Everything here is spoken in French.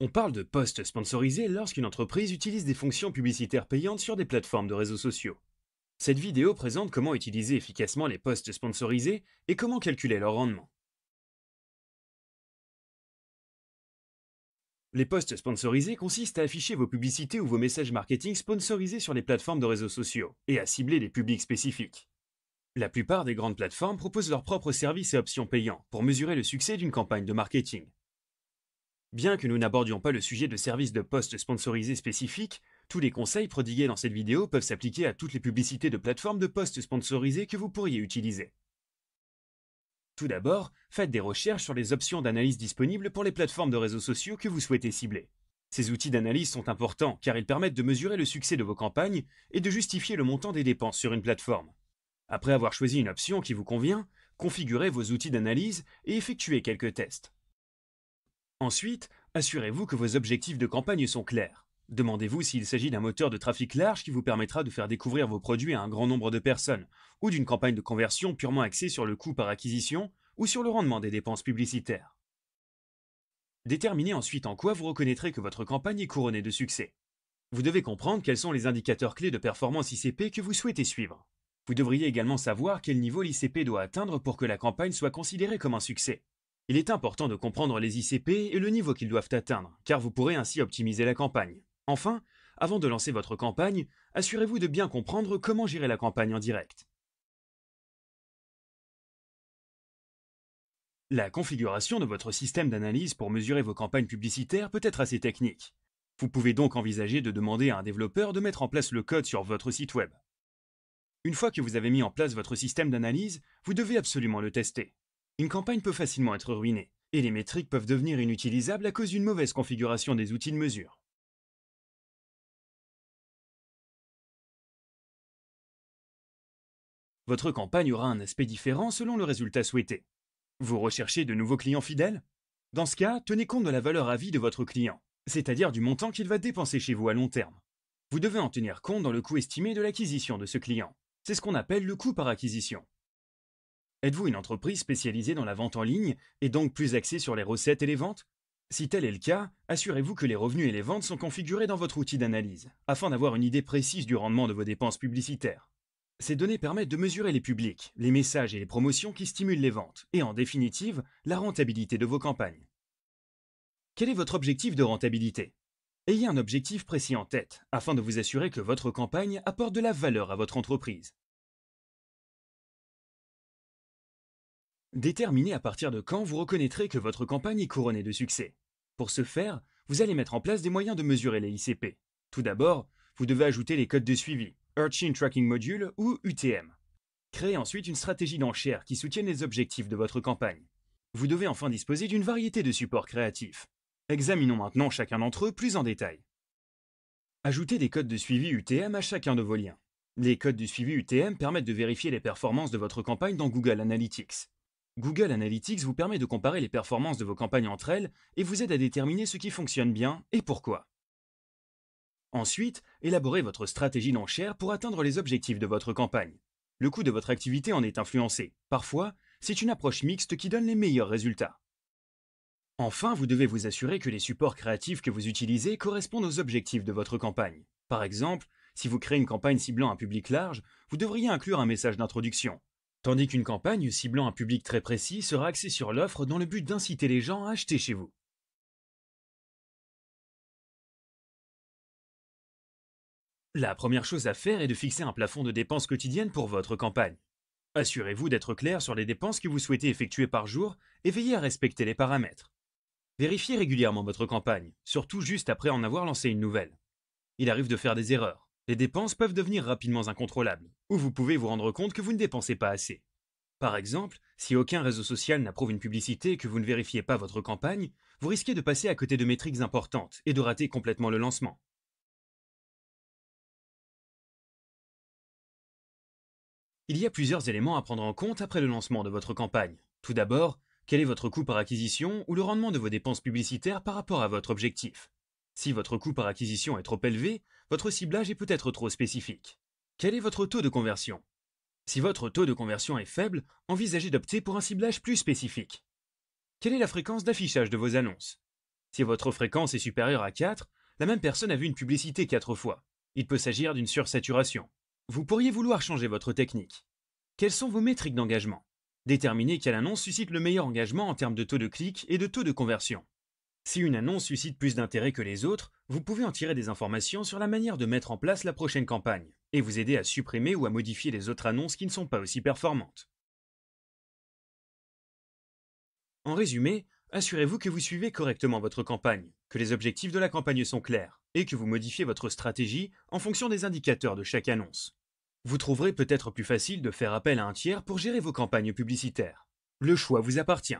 On parle de postes sponsorisés lorsqu'une entreprise utilise des fonctions publicitaires payantes sur des plateformes de réseaux sociaux. Cette vidéo présente comment utiliser efficacement les postes sponsorisés et comment calculer leur rendement. Les postes sponsorisés consistent à afficher vos publicités ou vos messages marketing sponsorisés sur les plateformes de réseaux sociaux et à cibler des publics spécifiques. La plupart des grandes plateformes proposent leurs propres services et options payants pour mesurer le succès d'une campagne de marketing. Bien que nous n'abordions pas le sujet de services de poste sponsorisés spécifiques, tous les conseils prodigués dans cette vidéo peuvent s'appliquer à toutes les publicités de plateformes de postes sponsorisés que vous pourriez utiliser. Tout d'abord, faites des recherches sur les options d'analyse disponibles pour les plateformes de réseaux sociaux que vous souhaitez cibler. Ces outils d'analyse sont importants car ils permettent de mesurer le succès de vos campagnes et de justifier le montant des dépenses sur une plateforme. Après avoir choisi une option qui vous convient, configurez vos outils d'analyse et effectuez quelques tests. Ensuite, assurez-vous que vos objectifs de campagne sont clairs. Demandez-vous s'il s'agit d'un moteur de trafic large qui vous permettra de faire découvrir vos produits à un grand nombre de personnes, ou d'une campagne de conversion purement axée sur le coût par acquisition ou sur le rendement des dépenses publicitaires. Déterminez ensuite en quoi vous reconnaîtrez que votre campagne est couronnée de succès. Vous devez comprendre quels sont les indicateurs clés de performance ICP que vous souhaitez suivre. Vous devriez également savoir quel niveau l'ICP doit atteindre pour que la campagne soit considérée comme un succès. Il est important de comprendre les ICP et le niveau qu'ils doivent atteindre, car vous pourrez ainsi optimiser la campagne. Enfin, avant de lancer votre campagne, assurez-vous de bien comprendre comment gérer la campagne en direct. La configuration de votre système d'analyse pour mesurer vos campagnes publicitaires peut être assez technique. Vous pouvez donc envisager de demander à un développeur de mettre en place le code sur votre site web. Une fois que vous avez mis en place votre système d'analyse, vous devez absolument le tester. Une campagne peut facilement être ruinée, et les métriques peuvent devenir inutilisables à cause d'une mauvaise configuration des outils de mesure. Votre campagne aura un aspect différent selon le résultat souhaité. Vous recherchez de nouveaux clients fidèles Dans ce cas, tenez compte de la valeur à vie de votre client, c'est-à-dire du montant qu'il va dépenser chez vous à long terme. Vous devez en tenir compte dans le coût estimé de l'acquisition de ce client. C'est ce qu'on appelle le coût par acquisition. Êtes-vous une entreprise spécialisée dans la vente en ligne et donc plus axée sur les recettes et les ventes Si tel est le cas, assurez-vous que les revenus et les ventes sont configurés dans votre outil d'analyse, afin d'avoir une idée précise du rendement de vos dépenses publicitaires. Ces données permettent de mesurer les publics, les messages et les promotions qui stimulent les ventes, et en définitive, la rentabilité de vos campagnes. Quel est votre objectif de rentabilité Ayez un objectif précis en tête, afin de vous assurer que votre campagne apporte de la valeur à votre entreprise. Déterminez à partir de quand vous reconnaîtrez que votre campagne est couronnée de succès. Pour ce faire, vous allez mettre en place des moyens de mesurer les ICP. Tout d'abord, vous devez ajouter les codes de suivi, Urchin Tracking Module ou UTM. Créez ensuite une stratégie d'enchères qui soutienne les objectifs de votre campagne. Vous devez enfin disposer d'une variété de supports créatifs. Examinons maintenant chacun d'entre eux plus en détail. Ajoutez des codes de suivi UTM à chacun de vos liens. Les codes de suivi UTM permettent de vérifier les performances de votre campagne dans Google Analytics. Google Analytics vous permet de comparer les performances de vos campagnes entre elles et vous aide à déterminer ce qui fonctionne bien et pourquoi. Ensuite, élaborez votre stratégie d'enchère pour atteindre les objectifs de votre campagne. Le coût de votre activité en est influencé. Parfois, c'est une approche mixte qui donne les meilleurs résultats. Enfin, vous devez vous assurer que les supports créatifs que vous utilisez correspondent aux objectifs de votre campagne. Par exemple, si vous créez une campagne ciblant un public large, vous devriez inclure un message d'introduction, tandis qu'une campagne ciblant un public très précis sera axée sur l'offre dans le but d'inciter les gens à acheter chez vous. La première chose à faire est de fixer un plafond de dépenses quotidiennes pour votre campagne. Assurez-vous d'être clair sur les dépenses que vous souhaitez effectuer par jour et veillez à respecter les paramètres. Vérifiez régulièrement votre campagne, surtout juste après en avoir lancé une nouvelle. Il arrive de faire des erreurs. Les dépenses peuvent devenir rapidement incontrôlables, ou vous pouvez vous rendre compte que vous ne dépensez pas assez. Par exemple, si aucun réseau social n'approuve une publicité et que vous ne vérifiez pas votre campagne, vous risquez de passer à côté de métriques importantes et de rater complètement le lancement. Il y a plusieurs éléments à prendre en compte après le lancement de votre campagne. Tout d'abord, quel est votre coût par acquisition ou le rendement de vos dépenses publicitaires par rapport à votre objectif Si votre coût par acquisition est trop élevé, votre ciblage est peut-être trop spécifique. Quel est votre taux de conversion Si votre taux de conversion est faible, envisagez d'opter pour un ciblage plus spécifique. Quelle est la fréquence d'affichage de vos annonces Si votre fréquence est supérieure à 4, la même personne a vu une publicité 4 fois. Il peut s'agir d'une sursaturation. Vous pourriez vouloir changer votre technique. Quelles sont vos métriques d'engagement Déterminez quelle annonce suscite le meilleur engagement en termes de taux de clic et de taux de conversion. Si une annonce suscite plus d'intérêt que les autres, vous pouvez en tirer des informations sur la manière de mettre en place la prochaine campagne, et vous aider à supprimer ou à modifier les autres annonces qui ne sont pas aussi performantes. En résumé, assurez-vous que vous suivez correctement votre campagne, que les objectifs de la campagne sont clairs, et que vous modifiez votre stratégie en fonction des indicateurs de chaque annonce. Vous trouverez peut-être plus facile de faire appel à un tiers pour gérer vos campagnes publicitaires. Le choix vous appartient.